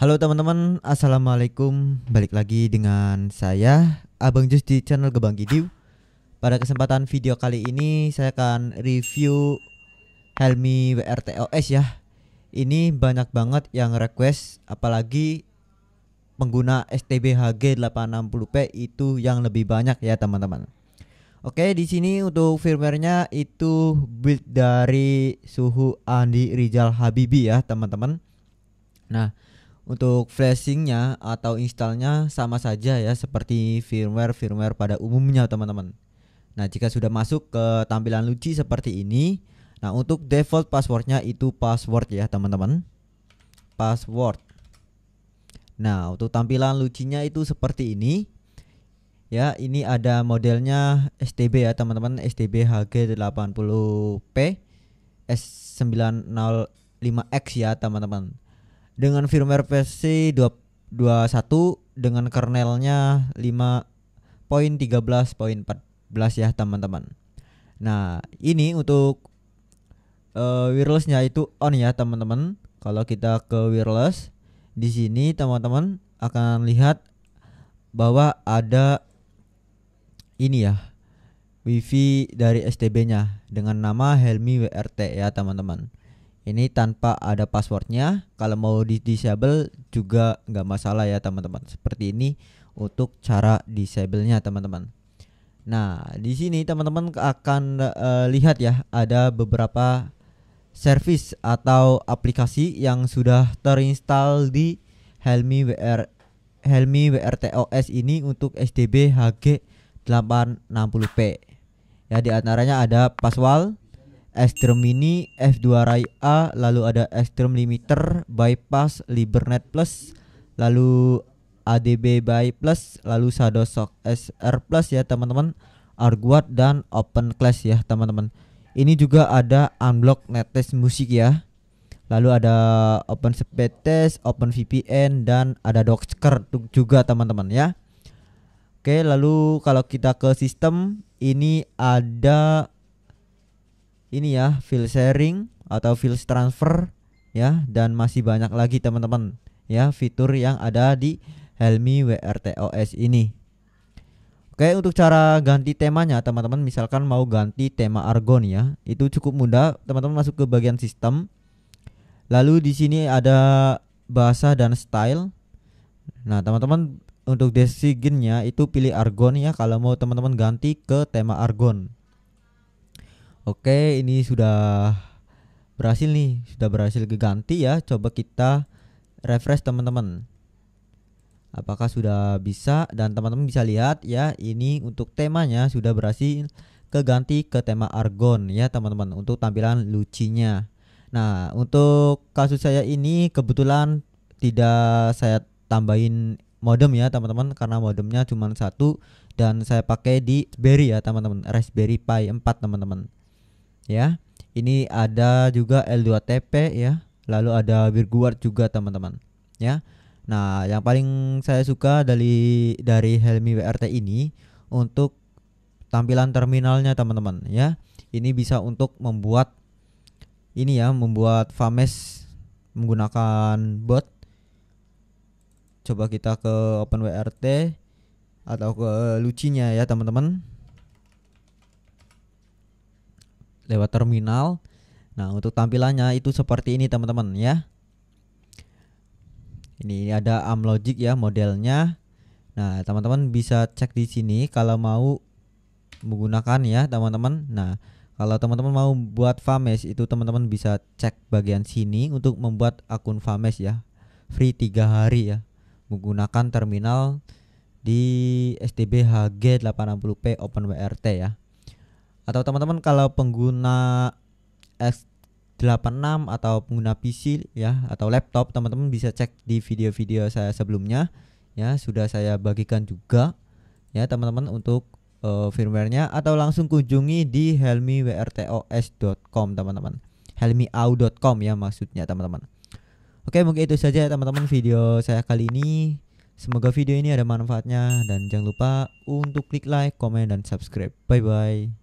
Halo teman-teman, Assalamualaikum Balik lagi dengan saya Abang Jus di channel Gebang Gidiw Pada kesempatan video kali ini Saya akan review Helmi WRTOS ya Ini banyak banget yang request Apalagi pengguna STB HG 860P itu yang lebih banyak ya teman-teman Oke, di sini untuk firmware-nya itu build dari suhu Andi Rizal Habibi ya, teman-teman. Nah, untuk flashingnya atau installnya sama saja ya seperti firmware-firmware pada umumnya teman-teman. Nah, jika sudah masuk ke tampilan Luci seperti ini, nah untuk default passwordnya itu password ya teman-teman. Password. Nah, untuk tampilan Lucinya itu seperti ini. Ya, ini ada modelnya STB ya, teman-teman, STB HG80P S905X ya, teman-teman. Dengan firmware versi 221 dengan kernelnya 5.13.14 ya, teman-teman. Nah, ini untuk uh, wirelessnya itu on ya, teman-teman. Kalau kita ke wireless di sini, teman-teman akan lihat bahwa ada ini ya wifi dari STB-nya dengan nama Helmi WRT ya teman-teman. Ini tanpa ada passwordnya. Kalau mau di disable juga nggak masalah ya teman-teman. Seperti ini untuk cara disable-nya teman-teman. Nah di sini teman-teman akan uh, lihat ya ada beberapa service atau aplikasi yang sudah terinstall di Helmi WR Helmi WRT OS ini untuk SDB HG 860p. Ya di antaranya ada Paswal, Extreme Mini, F2 Rai A, lalu ada Extreme Limiter, Bypass, Libernet Plus, lalu ADB By Plus, lalu Sadosok SR Plus ya teman-teman, Arguat dan Open Clash ya teman-teman. Ini juga ada unblock netes musik ya. Lalu ada Open Speed Test, Open VPN dan ada Docker juga teman-teman ya. Oke, lalu kalau kita ke sistem ini ada ini ya, file sharing atau file transfer ya dan masih banyak lagi teman-teman ya fitur yang ada di Helmi WRTOS ini. Oke, untuk cara ganti temanya teman-teman misalkan mau ganti tema argon ya, itu cukup mudah. Teman-teman masuk ke bagian sistem. Lalu di sini ada bahasa dan style. Nah, teman-teman untuk desigennya itu pilih argon ya kalau mau teman-teman ganti ke tema argon oke ini sudah berhasil nih sudah berhasil diganti ya coba kita refresh teman-teman apakah sudah bisa dan teman-teman bisa lihat ya ini untuk temanya sudah berhasil keganti ke tema argon ya teman-teman untuk tampilan lucinya nah untuk kasus saya ini kebetulan tidak saya tambahin modem ya teman-teman karena modemnya cuma satu dan saya pakai di Berry ya teman-teman Raspberry Pi 4 teman-teman ya ini ada juga L2TP ya lalu ada Virguard juga teman-teman ya nah yang paling saya suka dari dari Helmi WRT ini untuk tampilan terminalnya teman-teman ya ini bisa untuk membuat ini ya membuat fames menggunakan bot coba kita ke OpenWRT atau ke Lucinya ya teman-teman lewat terminal. Nah, untuk tampilannya itu seperti ini teman-teman ya. Ini, ini ada Amlogic ya modelnya. Nah, teman-teman bisa cek di sini kalau mau menggunakan ya teman-teman. Nah, kalau teman-teman mau buat Fames itu teman-teman bisa cek bagian sini untuk membuat akun Fames ya. Free tiga hari ya menggunakan terminal di STB HG860P Open WRT ya. Atau teman-teman kalau pengguna S86 atau pengguna PC ya atau laptop teman-teman bisa cek di video-video saya sebelumnya ya sudah saya bagikan juga ya teman-teman untuk uh, firmware-nya atau langsung kunjungi di helmiwrtos.com teman-teman helmiau.com ya maksudnya teman-teman Oke, mungkin itu saja teman-teman video saya kali ini. Semoga video ini ada manfaatnya dan jangan lupa untuk klik like, komen dan subscribe. Bye bye.